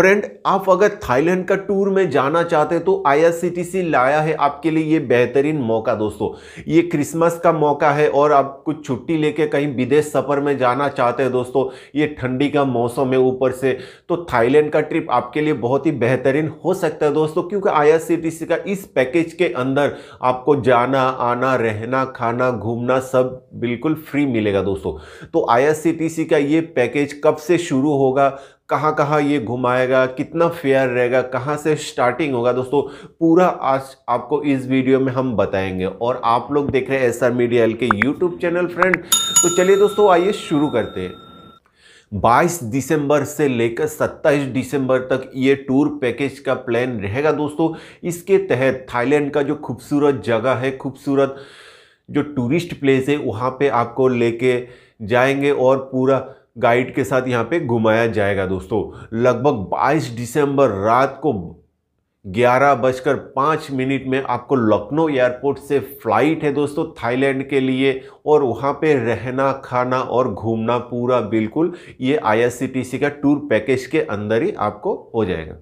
friend आप अगर Thailand का टूर में जाना चाहते हैं तो आईआरसीटीसी लाया है आपके लिए ये बेहतरीन मौका दोस्तों ये क्रिसमस का मौका है और आप कुछ छुट्टी लेके कहीं विदेश सफ़र में जाना चाहते हैं दोस्तों ये ठंडी का मौसम है ऊपर से तो थाईलैंड का ट्रिप आपके लिए बहुत ही बेहतरीन हो सकता है दोस्तों क्योंकि आई का इस पैकेज के अंदर आपको जाना आना रहना खाना घूमना सब बिल्कुल फ्री मिलेगा दोस्तों तो आई का ये पैकेज कब से शुरू होगा कहाँ कहाँ ये घुमाएगा कितना फेयर रहेगा कहाँ से स्टार्टिंग होगा दोस्तों पूरा आज आपको इस वीडियो में हम बताएंगे और आप लोग देख रहे हैं एस आर मीडिया एल के यूट्यूब चैनल फ्रेंड तो चलिए दोस्तों आइए शुरू करते हैं 22 दिसंबर से लेकर 27 दिसंबर तक ये टूर पैकेज का प्लान रहेगा दोस्तों इसके तहत थाईलैंड का जो खूबसूरत जगह है खूबसूरत जो टूरिस्ट प्लेस है वहाँ पे आपको लेके जाएंगे और पूरा गाइड के साथ यहाँ पे घुमाया जाएगा दोस्तों लगभग 22 दिसंबर रात को ग्यारह बजकर पाँच मिनट में आपको लखनऊ एयरपोर्ट से फ्लाइट है दोस्तों थाईलैंड के लिए और वहाँ पे रहना खाना और घूमना पूरा बिल्कुल ये आई का टूर पैकेज के अंदर ही आपको हो जाएगा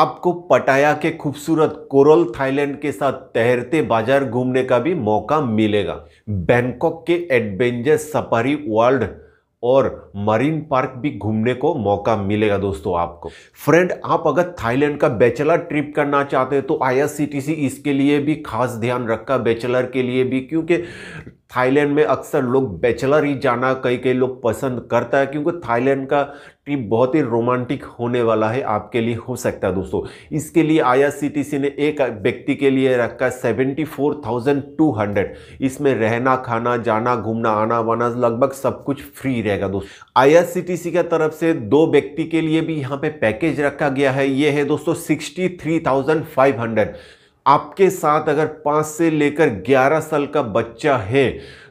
आपको पटाया के खूबसूरत कोरल थाईलैंड के साथ तैरते बाजार घूमने का भी मौका मिलेगा बैंकॉक के एडवेंजर सफारी वर्ल्ड और मरीन पार्क भी घूमने को मौका मिलेगा दोस्तों आपको फ्रेंड आप अगर थाईलैंड का बैचलर ट्रिप करना चाहते हैं तो आई इसके लिए भी खास ध्यान रखा बैचलर के लिए भी क्योंकि थाईलैंड में अक्सर लोग बैचलर ही जाना कई कई लोग पसंद करता है क्योंकि थाईलैंड का ट्रिप बहुत ही रोमांटिक होने वाला है आपके लिए हो सकता है दोस्तों इसके लिए आईआरसीटीसी ने एक व्यक्ति के लिए रखा है seventy four thousand two hundred इसमें रहना खाना जाना घूमना आना वाना लगभग सब कुछ फ्री रहेगा दोस्तों सी की तरफ से दो व्यक्ति के लिए भी यहाँ पे पैकेज रखा गया है ये है दोस्तों sixty three thousand five hundred आपके साथ अगर पाँच से लेकर ग्यारह साल का बच्चा है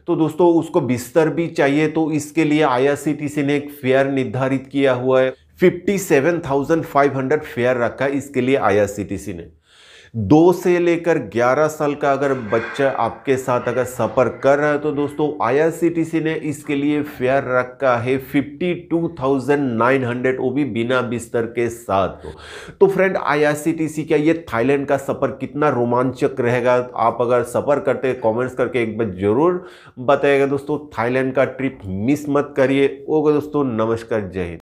तो दोस्तों उसको बिस्तर भी चाहिए तो इसके लिए आईआरसीटीसी ने एक फेयर निर्धारित किया हुआ है 57,500 फेयर रखा है इसके लिए आईआरसीटीसी ने दो से लेकर ग्यारह साल का अगर बच्चा आपके साथ अगर सफ़र कर रहा है तो दोस्तों आईआरसीटीसी ने इसके लिए फेयर रखा है 52,900 वो भी बिना बिस्तर के साथ तो फ्रेंड आईआरसीटीसी क्या ये थाईलैंड का सफ़र कितना रोमांचक रहेगा आप अगर सफ़र करते कमेंट्स करके एक बार ज़रूर बताएगा दोस्तों थाईलैंड का ट्रिप मिस मत करिए ओके दोस्तों नमस्कार जय हिंद